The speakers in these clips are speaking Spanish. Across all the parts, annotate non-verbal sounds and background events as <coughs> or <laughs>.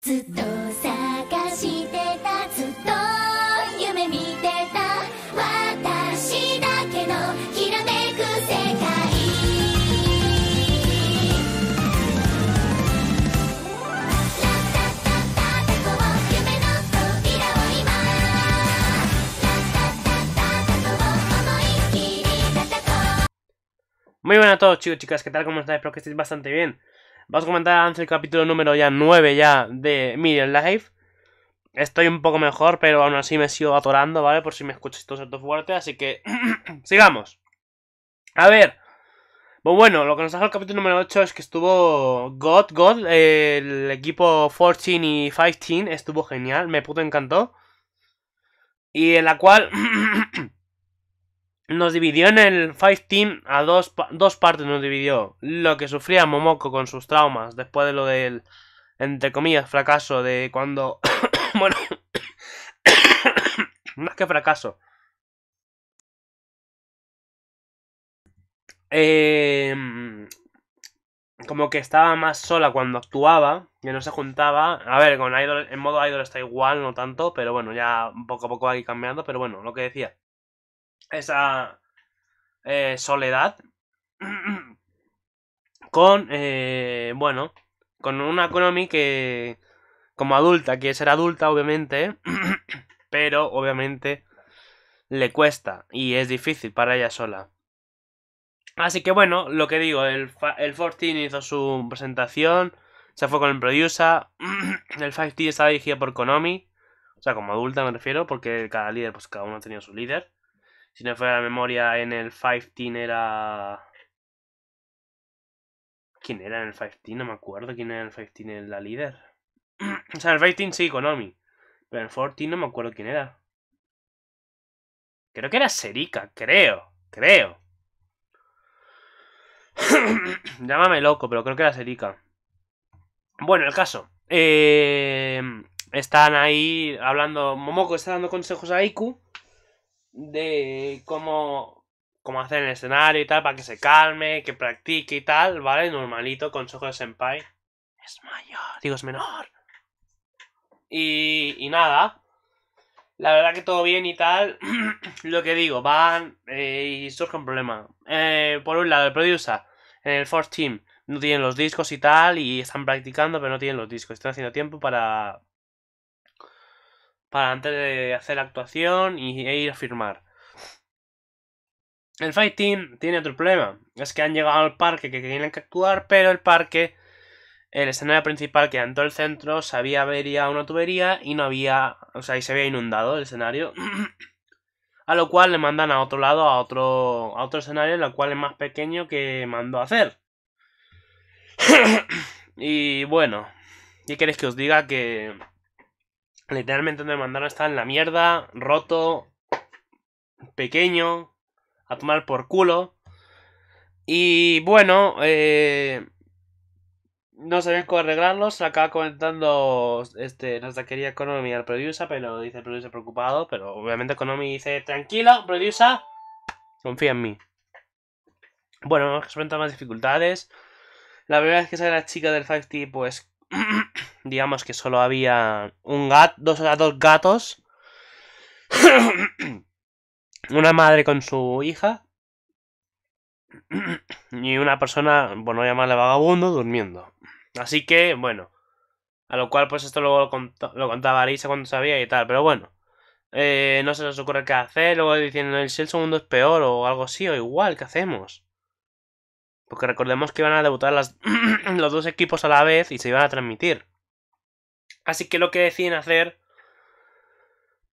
ずっと探してたずっと夢見てた私だけのきらめく世界ラッタッタッタタコ夢の扉を今ラッタッタッタタコを思いっきり叩こう Muy buenas a todos chicos chicas, ¿qué tal? ¿Cómo estáis? Espero que estéis bastante bien. vas a comentar antes el capítulo número ya 9 ya de Mirror Life. Estoy un poco mejor, pero aún así me sigo atorando, ¿vale? Por si me escuchas todo fuerte, así que... <clears throat> sigamos. A ver. Pues bueno, lo que nos deja el capítulo número 8 es que estuvo God, God, el equipo 14 y 15 estuvo genial, me puto encantó. Y en la cual <clears throat> nos dividió en el Five Team a dos, dos partes. Nos dividió lo que sufría Momoko con sus traumas después de lo del, entre comillas, fracaso de cuando. <coughs> bueno. más <coughs> que fracaso. Em, como que estaba más sola cuando actuaba, que no se juntaba. A ver, con Idol, en modo Idol está igual, no tanto, pero bueno, ya poco a poco va a cambiando. Pero bueno, lo que decía esa eh, soledad <clears throat> con, eh, bueno, con una Konami que, como adulta, quiere ser adulta, obviamente, <clears throat> pero obviamente le cuesta y es difícil para ella sola. Así que bueno, lo que digo, el, el 14 hizo su presentación, se fue con el producer, <clears throat> el T estaba dirigido por Konami, o sea, como adulta me refiero, porque cada líder, pues cada uno tenía su líder. Si no fuera la memoria, en el 15 era. ¿Quién era en el 15? No me acuerdo quién era en el 15 la líder. <clears throat> o sea, en el 15 sí, Konami. Pero en el 14 no me acuerdo quién era. Creo que era Serika, creo, creo. <clears throat> Llámame loco, pero creo que era Serika. Bueno, el caso. Eh, están ahí hablando. Momoko está dando consejos a Iku de cómo, cómo hacer el escenario y tal, para que se calme, que practique y tal, ¿vale? Normalito, consejo de Senpai. Es mayor, digo, es menor. Y, y nada. La verdad que todo bien y tal. <clears throat> Lo que digo, van eh, y surge un problema. Eh, por un lado, el producer, en el Force Team, no tienen los discos y tal, y están practicando, pero no tienen los discos. Están haciendo tiempo para, para antes de hacer la actuación y, e ir a firmar. El Fighting tiene otro problema. Es que han llegado al parque que tienen que actuar, pero el parque, el escenario principal que en todo el centro, sabía había una tubería y no había. O sea, y se había inundado el escenario. <clears throat> a lo cual le mandan a otro lado, a otro, a otro escenario, lo cual es más pequeño que mandó a hacer. <clears throat> y bueno, ¿qué queréis que os diga? Que Literalmente donde me mandaron está en la mierda, roto, pequeño, a tomar por culo. Y bueno, eh, no sabían cómo arreglarlos. acaba comentando este, nuestra querida Economy, al producer, pero dice el producer preocupado, pero obviamente Economy dice, tranquilo, producer, confía en mí. Bueno, hemos más dificultades. La primera vez que sale la chica del 5T, pues <clears throat> digamos que solo había un gato, dos, dos gatos, <coughs> una madre con su hija <coughs> y una persona, bueno, llamarle vagabundo, durmiendo. Así que, bueno, a lo cual pues esto luego lo, contaba Arisa cuando sabía y tal, pero bueno. Eh, no se nos ocurre qué hacer, luego diciendo si el segundo es peor o algo así, o igual, ¿qué hacemos? Porque recordemos que iban a debutar las, <coughs> los dos equipos a la vez y se iban a transmitir. Así que lo que deciden hacer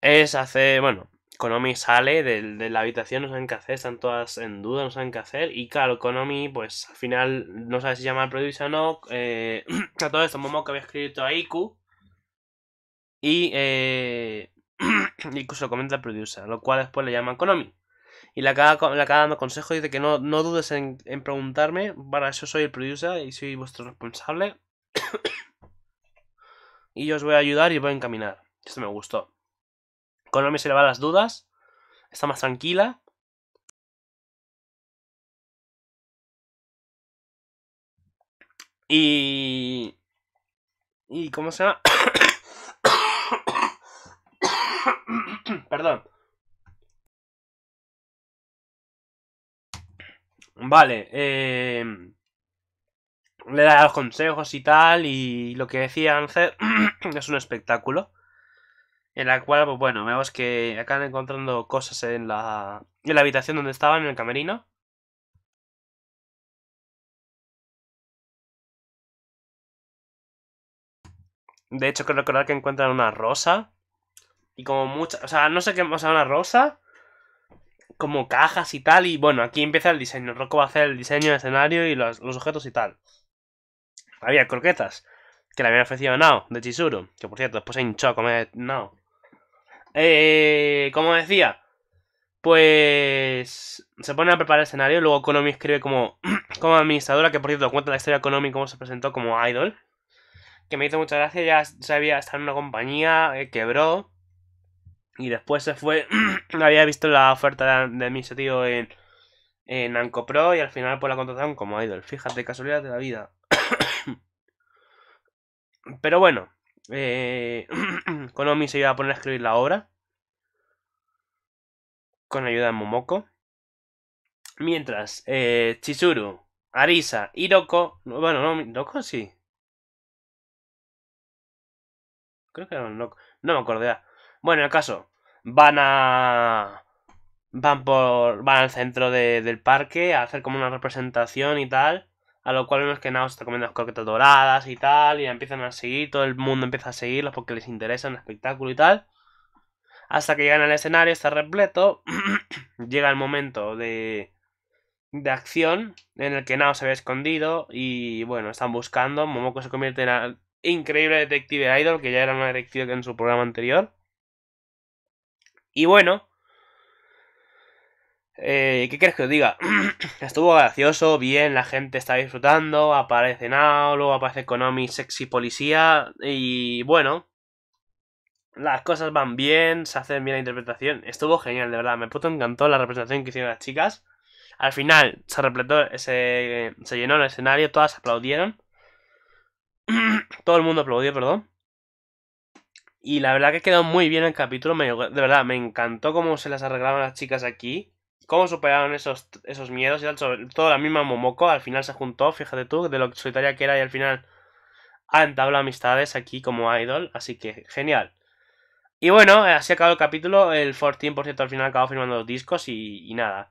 es hacer, bueno, Konomi sale de, la habitación, no saben qué hacer, están todas en duda, no saben qué hacer. Y claro, Konomi, pues al final, no sabe si llama al producer o no. Eh, <clears throat> a todo esto, que había escrito a Iku. Y eh, <clears throat> Iku se lo comenta al producer, lo cual después le llaman Konomi. Y le acaba, dando consejo y dice que no, no dudes en, en preguntarme, para eso soy el producer y soy vuestro responsable y yo os voy a ayudar y voy a encaminar. Esto me gustó. me se le va las dudas, está más tranquila. Y... ¿Y cómo se llama? <coughs> Perdón. Vale, eh le da los consejos y tal, y lo que decía Ancer <clears throat> es un espectáculo. En la cual, pues bueno, vemos que acaban encontrando cosas en la, en la habitación donde estaban, en el camerino. De hecho, creo recordar que encuentran una rosa. Y como muchas. O sea, no sé qué. O una rosa. Como cajas y tal. Y bueno, aquí empieza el diseño. Rocco va a hacer el diseño, de escenario y los objetos y tal había croquetas que le habían ofrecido Nao de Chizuru, que por cierto después se hinchó a comer Nao. Eh, como decía, pues se pone a preparar el escenario, luego Konomi escribe como, <clears throat> como administradora, que por cierto cuenta la historia de Konomi cómo se presentó como idol, que me hizo mucha gracia, ya sabía estar en una compañía, eh, quebró, y después se fue, <clears throat> había visto la oferta de, mi tío en, en Anco Pro y al final pues la contrataron como idol, fíjate, casualidad de la vida. Pero bueno, eh, <clears throat> se iba a poner a escribir la obra con ayuda de Momoko. Mientras eh, Chizuru, Arisa, Roko... Bueno, no, sí. Creo que era No me acuerdo Bueno, en el caso, van a. Van por. Van al centro del parque a hacer como una representación y tal. A lo cual vemos que Naos está comiendo las coquetas doradas y tal. Y empiezan a seguir, todo el mundo empieza a seguirlos porque les interesa el espectáculo y tal. Hasta que llegan al escenario, está repleto. <clears throat> Llega el momento de, de acción en el que Nao se había escondido y bueno, están buscando. Momoko se convierte en el increíble detective idol, que ya era una detective en su programa anterior. Y bueno, eh, ¿Qué crees que os diga? <clears throat> Estuvo gracioso, bien, la gente está disfrutando, aparece Nao, luego aparece Konami sexy policía y bueno, las cosas van bien, se hace bien la interpretación, estuvo genial, de verdad, me puto encantó la representación que hicieron las chicas. Al final se repletó, se, llenó el escenario, todas aplaudieron. <clears throat> Todo el mundo aplaudió, perdón. Y la verdad que quedó muy bien el capítulo, de verdad, me encantó cómo se las arreglaron las chicas aquí cómo superaron esos, esos miedos y tal. Sobre todo la misma Momoko, al final se juntó, fíjate tú, de lo solitaria que era y al final ha entablado amistades aquí como idol, así que genial. Y bueno, así acabado el capítulo. El 14, por cierto, al final acabó firmando los discos y, nada.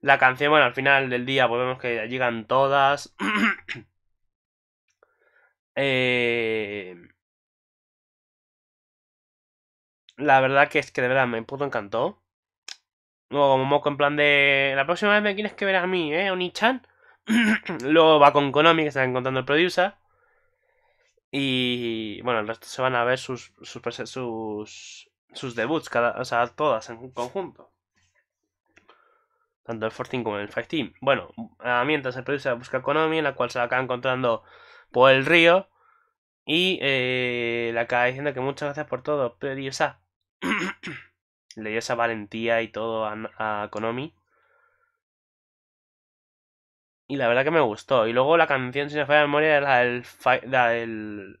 La canción, bueno, al final del día volvemos que llegan todas. <clears throat> Eh, la verdad que es que de verdad me puto encantó. Luego como Moco en plan de... La próxima vez me tienes que ver a mí, ¿eh? Oni-chan. <clears throat> Luego va con Konami, que están encontrando el producer. Y bueno, el resto se van a ver sus, sus, sus, debuts, cada, o sea, todas en conjunto. Tanto el 14 como el Team. Bueno, mientras el producer busca a Konami, en la cual se la acaba encontrando por el río. Y eh, le acaba diciendo que muchas gracias por todo, producer <clears throat> le dio esa valentía y todo a, Konomi. Y la verdad que me gustó. Y luego la canción, si no me falla memoria, era la del, del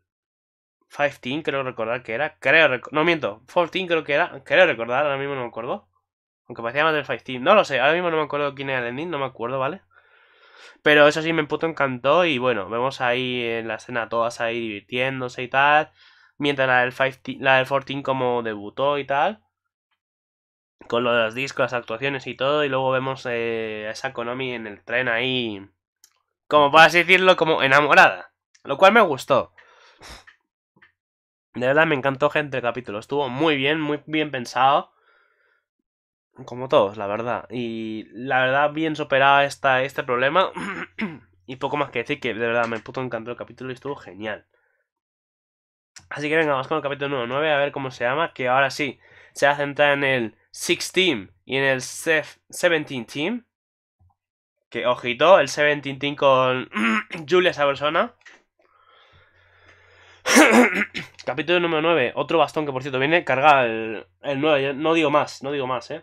15, creo recordar que era. Creo, no miento, 14 creo que era. Creo recordar, ahora mismo no me acuerdo. Aunque parecía más del 15. No lo sé, ahora mismo no me acuerdo quién era el ending, no me acuerdo, ¿vale? Pero eso sí, me puto encantó y bueno, vemos ahí en la escena todas ahí divirtiéndose y tal. Mientras la del, 15, la del 14 como debutó y tal con lo de los discos, las actuaciones y todo, y luego vemos eh, a esa Konami en el tren ahí, como por decirlo, como enamorada, lo cual me gustó. De verdad me encantó gente el capítulo, estuvo muy bien, muy bien pensado. Como todos, la verdad. Y la verdad, bien superado este problema. <clears throat> y poco más que decir que de verdad me puto encantó el capítulo y estuvo genial. Así que venga, vamos con el capítulo número 9 a ver cómo se llama. Que ahora sí, se va a en el Six Team y en el Seventeen 17 Team. Que ojito, el 17 Team con <clears throat> Julia persona. <clears throat> Capítulo número 9. Otro bastón que por cierto viene cargado el, 9. No digo más, no digo más, eh.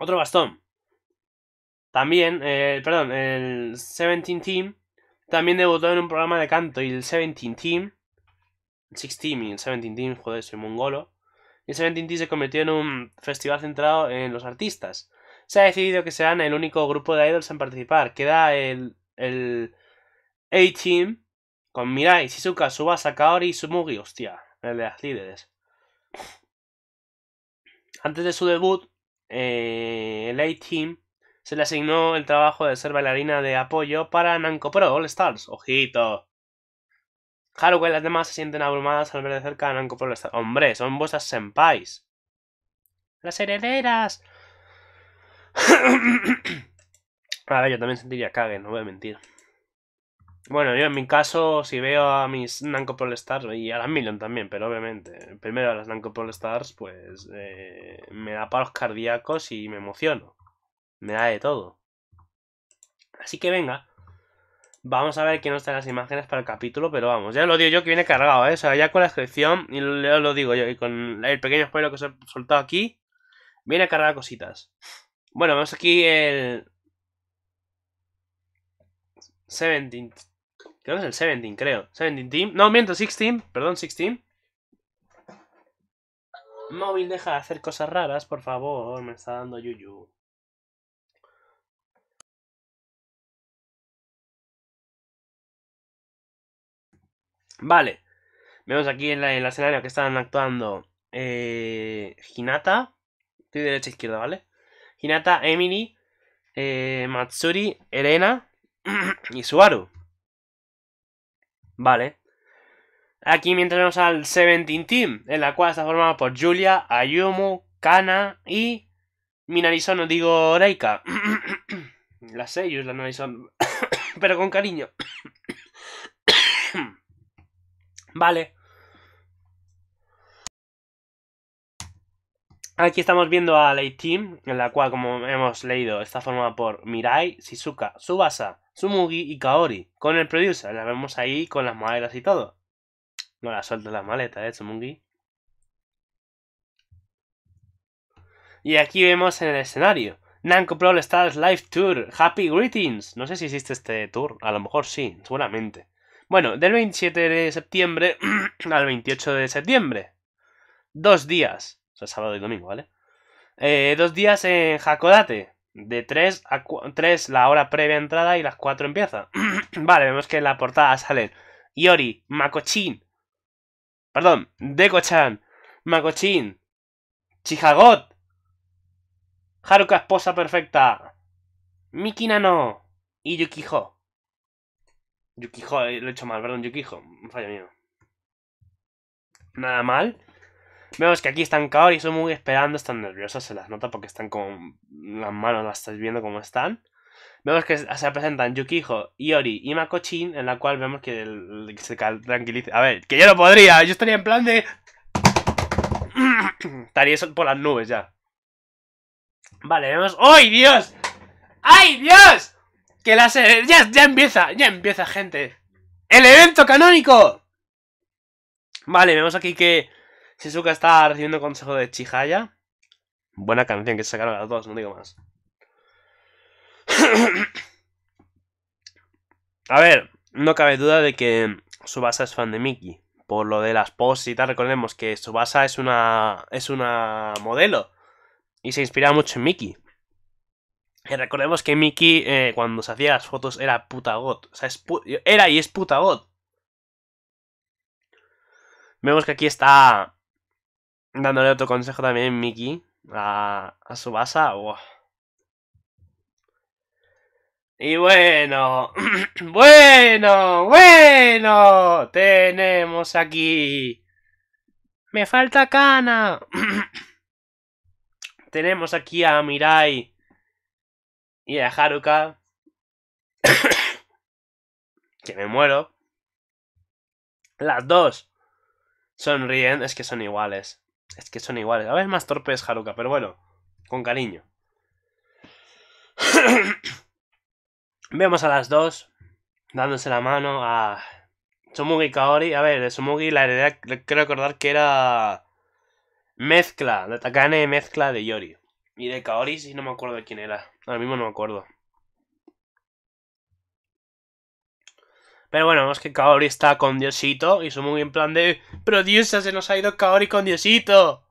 Otro bastón. También, eh, perdón, el 17 Team también debutó en un programa de canto y el 17 Team. Six Team y el 17 Team, joder, soy mongolo. Insolent T se convirtió en un festival centrado en los artistas. Se ha decidido que sean el único grupo de idols en participar. Queda el, el A-Team con Mirai, Shizuka, Subasa, Kaori y Sumugi. Hostia, el de las líderes. Antes de su debut, eh, el A-Team se le asignó el trabajo de ser bailarina de apoyo para Nanko Pro All Stars. Ojito y las demás se sienten abrumadas al ver de cerca a Nanko por Hombres, ¡Hombre, son vuestras senpais! ¡Las herederas! <coughs> a ver, yo también sentiría cague, no voy a mentir. Bueno, yo en mi caso, si veo a mis Nanko Pro Stars y a las Million también, pero obviamente, primero a las Nanko Pro Stars, pues eh, me da palos cardíacos y me emociono. Me da de todo. Así que venga, Vamos a ver quién nos trae las imágenes para el capítulo, pero vamos, ya lo digo yo que viene cargado, ¿eh? O sea, ya con la descripción, y lo, lo digo yo, y con el pequeño spoiler que os he soltado aquí, viene a cargar cositas. Bueno, vemos aquí el... 17... Creo que es el 17, creo. 17 Team. No, miento, 16, perdón, 16. Móvil, deja de hacer cosas raras, por favor, me está dando yuyu. Vale. Vemos aquí en, la, el escenario que están actuando eh, Hinata. Estoy de derecha a e izquierda, ¿vale? Hinata, Emily, eh, Matsuri, Elena <clears throat> y Suaru. Vale. Aquí mientras vemos al Seventeen Team, en la cual está formado por Julia, Ayumu, Kana y Minarisono, digo Reika. las <clears throat> sellos, la son, <clears throat> Pero con cariño. Vale. Aquí estamos viendo a Late Team, en la cual, como hemos leído, está formada por Mirai, Shizuka, Subasa, Sumugi y Kaori, con el producer. La vemos ahí con las maderas y todo. No la suelto la maleta, eh, Sumugi. Y aquí vemos en el escenario. Namco Pro Stars Live Tour, Happy Greetings. No sé si existe este tour, a lo mejor sí, seguramente. Bueno, del 27 de septiembre <clears throat> al 28 de septiembre. Dos días. O sea, sábado y domingo, ¿vale? Eh, dos días en Hakodate. De 3 a 3 la hora previa entrada y las 4 empieza. <clears throat> vale, vemos que en la portada salen Yori, Makochin. Perdón, deko Makochin, Chihagot, Haruka esposa perfecta, Miki no y Yukiho. Yukijo, eh, lo he hecho mal, perdón, Yukijo. Fallo mío. Nada mal. Vemos que aquí están Kaori y muy esperando, están nerviosos, se las nota porque están con las manos, las estáis viendo cómo están. Vemos que se presentan Yukijo, Iori y Makochin, en la cual vemos que, que se tranquiliza. A ver, que yo no podría, yo estaría en plan de... estaría <coughs> por las nubes ya. Vale, vemos... ¡Ay, Dios! ¡Ay, Dios! Que la se Ya, ya empieza, ya empieza, gente. ¡El evento canónico! Vale, vemos aquí que Shizuka está recibiendo consejo de Chihaya. Buena canción que se sacaron las dos, no digo más. <clears throat> A ver, no cabe duda de que Subasa es fan de Miki. Por lo de las poses y tal, recordemos que Subasa es una, es una modelo. Y se inspira mucho en Miki. Eh, recordemos que Mickey, eh, cuando se hacía las fotos, era puta god. O sea, era y es puta god. Vemos que aquí está dándole otro consejo también Mickey a, a su basa. Y bueno, <clears throat> bueno, bueno, tenemos aquí. Me falta cana. <clears throat> tenemos aquí a Mirai y a Haruka. <coughs> que me muero. Las dos sonríen, es que son iguales. Es que son iguales. A ver, más torpe es Haruka, pero bueno, con cariño. <coughs> Vemos a las dos dándose la mano a Sumugi Kaori. A ver, de Sumugi la heredad creo recordar que era mezcla, de Takane mezcla de Yori. Y de Kaoris y no me acuerdo de quién era. Ahora mismo no me acuerdo. Pero bueno, es que Kaori está con Diosito y muy en plan de... ¡Pero Dios, se nos ha ido Kaori con Diosito!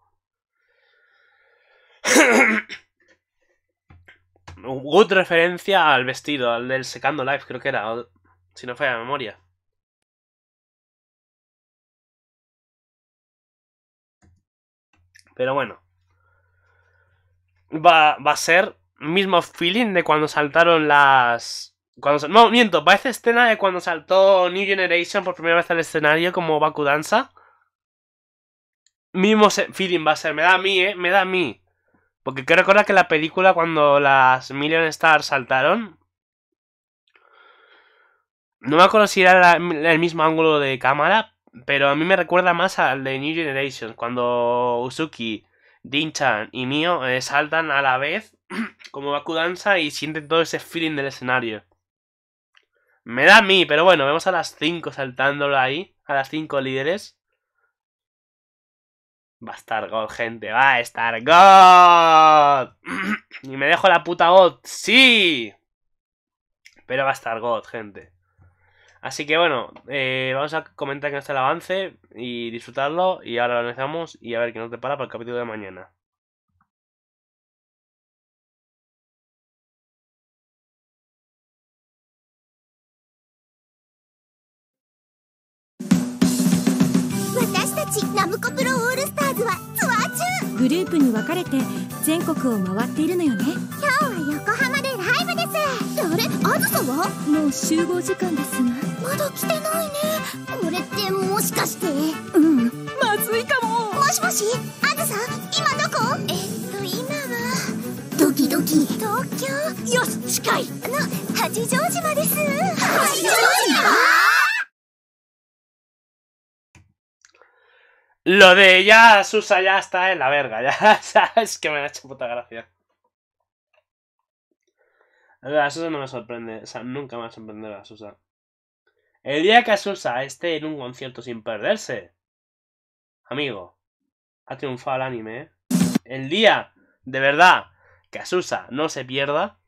<coughs> Good referencia al vestido, al del Secando Life, creo que era. Si no falla la memoria. Pero bueno va, va a ser mismo feeling de cuando saltaron las... Cuando, no, miento, ser escena de cuando saltó New Generation por primera vez al escenario como Bakudanza. Mismo feeling va a ser, me da a mí, eh, me da a mí. Porque quiero recordar que la película cuando las Million Stars saltaron... No me acuerdo si era el mismo ángulo de cámara, pero a mí me recuerda más al de New Generation, cuando Usuki Dinchan y mío eh, saltan a la vez <clears throat> como Bakudanza y sienten todo ese feeling del escenario. Me da a mí, pero bueno, vemos a las 5 saltándolo ahí, a las 5 líderes. Va a estar God, gente, va a estar God. y me dejo la puta God, sí. Pero va a estar God, gente. Así que bueno, eh, vamos a comentar que está el avance y disfrutarlo. Y ahora lo analizamos y a ver qué nos depara para el capítulo de mañana. Yokohama! ライブですあれあずさはもう集合時間ですがまだ来てないねこれってもしかしてうんまずいかももしもしあずさ今どこえっと今はドキドキ東京よし近いの八丈島です八丈島 Lo de ya, Susa, ya está en la verga, ya, e s que me ha hecho puta gracia. La Asusa no me sorprende. O sea, nunca me va a sorprender El día que Asusa esté en un concierto sin perderse. Amigo, ha triunfado el anime. ¿eh? El día, de verdad, que Asusa no se pierda.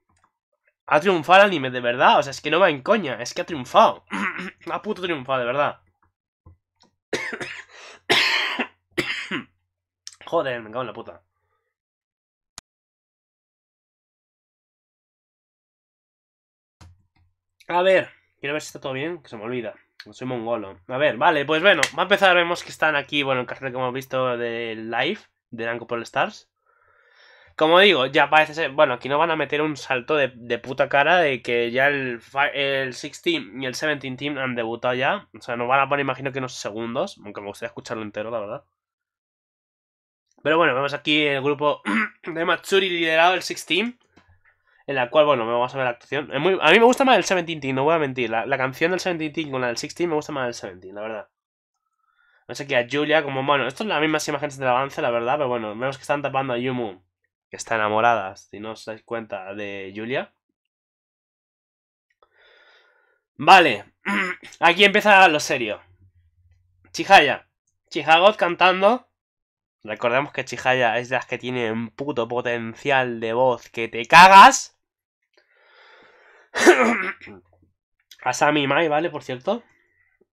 Ha triunfado el anime, de verdad. O sea, es que no va en coña. Es que ha triunfado. <coughs> ha puto triunfado, de verdad. <coughs> Joder, me cago en la puta. A ver, quiero ver si está todo bien, que se me olvida. soy mongolo. A ver, vale, pues bueno, va a empezar. Vemos que están aquí, bueno, el cartel que hemos visto del live, de Nanco Stars. Como digo, ya parece ser. Bueno, aquí no van a meter un salto de, puta cara de que ya el, el 16 y el 17 team han debutado ya. O sea, no van a poner, imagino que unos segundos. Aunque me gustaría escucharlo entero, la verdad. Pero bueno, vemos aquí el grupo <clears throat> de Matsuri liderado el 16 en la cual, bueno, vamos a ver la actuación. a mí me gusta más el 17 no voy a mentir. La, canción del 17 con la del 16 me gusta más el 17, la verdad. No sé qué, a Julia, como, bueno, esto es las mismas imágenes del avance, la verdad, pero bueno, vemos que están tapando a Yumu, que está enamorada, si no os dais cuenta, de Julia. Vale, <clears throat> aquí empieza lo serio. Chihaya, Chihagot cantando Recordemos que Chihaya es de las que tiene puto potencial de voz que te cagas. <coughs> Asami Mai, ¿vale? Por cierto.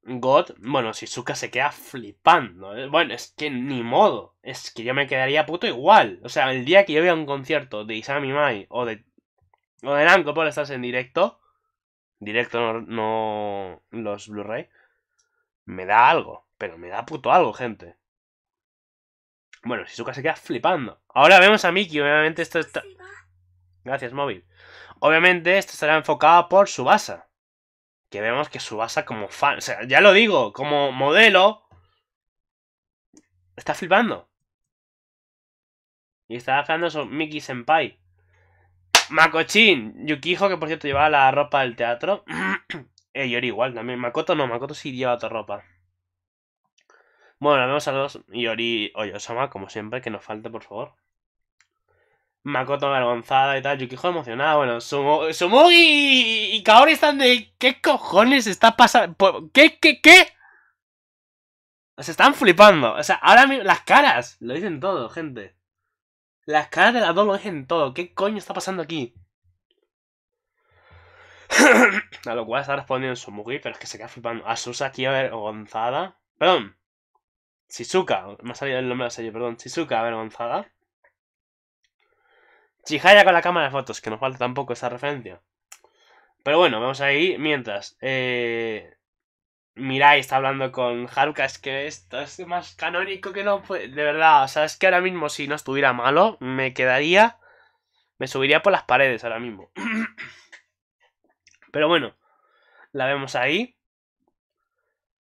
God, bueno, Shizuka se queda flipando. ¿eh? Bueno, es que ni modo. Es que yo me quedaría puto igual. O sea, el día que yo vea un concierto de Isami Mai o de. O de por estás en directo. Directo no los Blu-ray. Me da algo. Pero me da puto algo, gente. Bueno, Shizuka se queda flipando. Ahora vemos a Miki, obviamente esto está... Gracias, móvil. Obviamente esto estará enfocado por Subasa. Que vemos que Subasa como fan, o sea, ya lo digo, como modelo, está flipando. Y está hablando su Miki Senpai. Makochin, Yukijo, que por cierto llevaba la ropa del teatro. <clears throat> eh, Yori igual también. Makoto no, Makoto sí lleva otra ropa. Bueno, nos vemos a los Yori Oyosama, como siempre, que nos falte, por favor. Makoto avergonzada y tal, Yukijo emocionada, bueno, Sumo, y, Kaori están de... ¿Qué cojones está pasando? ¿Qué, qué, qué? Se están flipando, o sea, ahora mismo, las caras, lo dicen todo, gente. Las caras de las dos lo dicen todo, ¿qué coño está pasando aquí? <coughs> a lo cual está respondiendo Sumugi, pero es que se queda flipando. Asusa, aquí avergonzada. Perdón, Shizuka, me ha salido el nombre de la perdón. Shizuka avergonzada. Chihaya con la cámara de fotos, que nos falta tampoco esa referencia. Pero bueno, vamos ahí. Mientras, eh, Mirai está hablando con Haruka. Es que esto es más canónico que no De verdad, o sea, es que ahora mismo si no estuviera malo, me quedaría. Me subiría por las paredes ahora mismo. <clears throat> Pero bueno, la vemos ahí.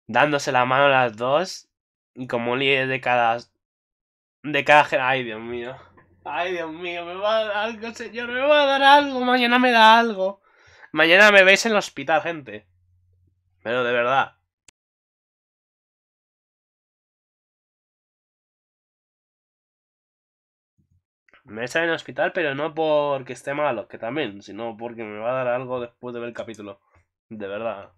Dándose la mano a las dos. Y como líder de cada. de cada. Ay, Dios mío. Ay, Dios mío, me va a dar algo, señor, me va a dar algo. Mañana me da algo. Mañana me veis en el hospital, gente. Pero de verdad. Me echa en el hospital, pero no porque esté malo, que también, sino porque me va a dar algo después de ver el capítulo. De verdad.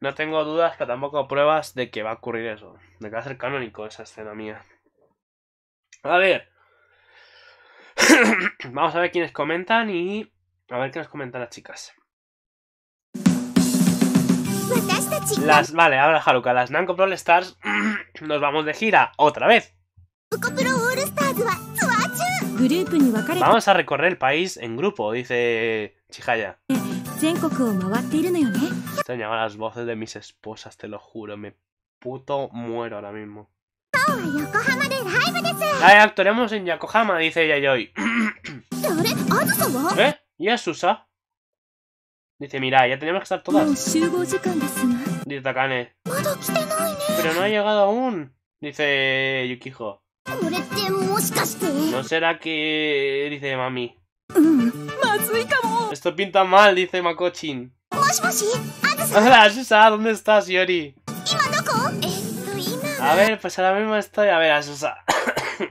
No tengo dudas, pero tampoco pruebas de que va a ocurrir eso. De que va a ser canónico esa escena mía. A ver. <clears throat> Vamos a ver quiénes comentan y a ver qué nos comentan las chicas. Las, vale, ahora Haruka, las Namco Pro Stars <clears throat> nos vamos de gira otra vez. Vamos a recorrer el país en grupo, dice Chihaya. Eh, llama las voces de mis esposas, te lo juro. Me puto muero ahora mismo. ¡Ay, actuaremos en Yokohama! Dice Yayoi. <clears throat> ¿Eh? ¿Y susa Dice, mira, ya tenemos que estar todas. Dice Takane. Pero no ha llegado aún. Dice Yukijo. ¿No será que...? Dice Mami. Mm, esto pinta mal, dice Makochin. <laughs> Hola, Susa, ¿dónde estás, Yori? A ver, pues ahora mismo estoy... A ver, Asusa.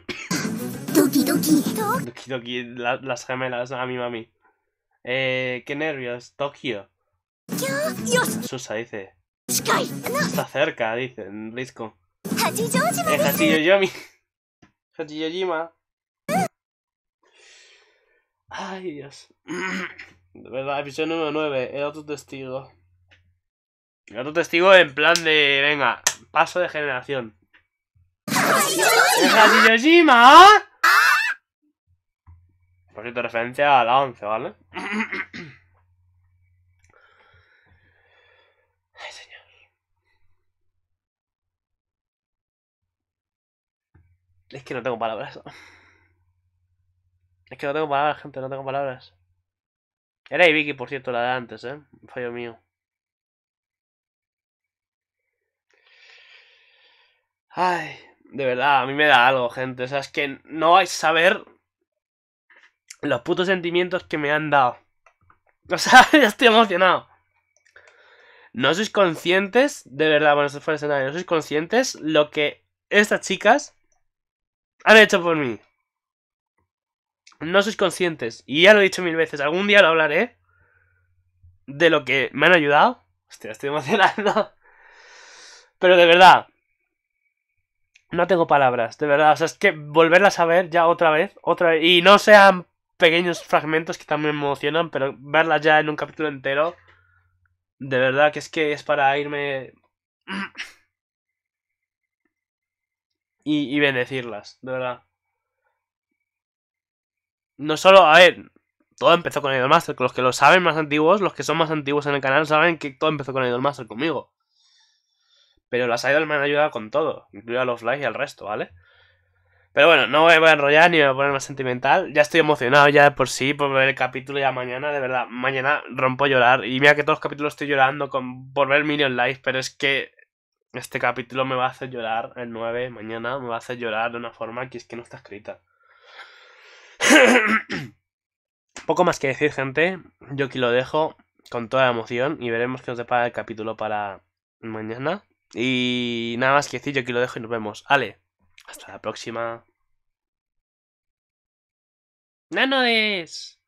<coughs> Doki Doki. Doki las gemelas, a mi mami. Eh, qué nervios, Tokio. Susa dice. Está cerca, dice, en disco. Hachiyojima. Eh, Ay, Dios. De verdad, episodio número 9, el otro testigo. El otro testigo en plan de, venga, paso de generación. la Hiroshima! Por cierto, referencia a la 11, ¿vale? Ay, señor. Es que no tengo palabras. Es que no tengo palabras, gente, no tengo palabras. Era Ibiki, por cierto, la de antes, ¿eh? Fallo mío. Ay, de verdad, a mí me da algo, gente. O sea, es que no vais a saber los putos sentimientos que me han dado. O sea, <laughs> ya estoy emocionado. No sois conscientes, de verdad, bueno, eso fue el escenario. No sois conscientes lo que estas chicas han hecho por mí no sois conscientes, y ya lo he dicho mil veces, algún día lo hablaré, de lo que me han ayudado. Hostia, estoy emocionado. <laughs> Pero de verdad, no tengo palabras, de verdad. O sea, es que volverlas a ver ya otra vez, otra y no sean pequeños fragmentos que también me emocionan, pero verlas ya en un capítulo entero, de verdad que es que es para irme... <clears throat> y bendecirlas, de verdad no solo, a ver, todo empezó con Idolmaster. Los que lo saben más antiguos, los que son más antiguos en el canal, saben que todo empezó con Idolmaster conmigo. Pero las Idol me han ayudado con todo, incluido a los likes y al resto, ¿vale? Pero bueno, no voy a enrollar ni me voy a poner más sentimental. Ya estoy emocionado ya por sí, por ver el capítulo ya mañana, de verdad. Mañana rompo a llorar. Y mira que todos los capítulos estoy llorando con, por ver de likes, pero es que este capítulo me va a hacer llorar el 9, mañana me va a hacer llorar de una forma que es que no está escrita. <coughs> Poco más que decir, gente. Yo aquí lo dejo con toda la emoción y veremos qué nos depara el capítulo para mañana. Y nada más que decir, yo aquí lo dejo y nos vemos. Ale, hasta la próxima. ¡Nanodes!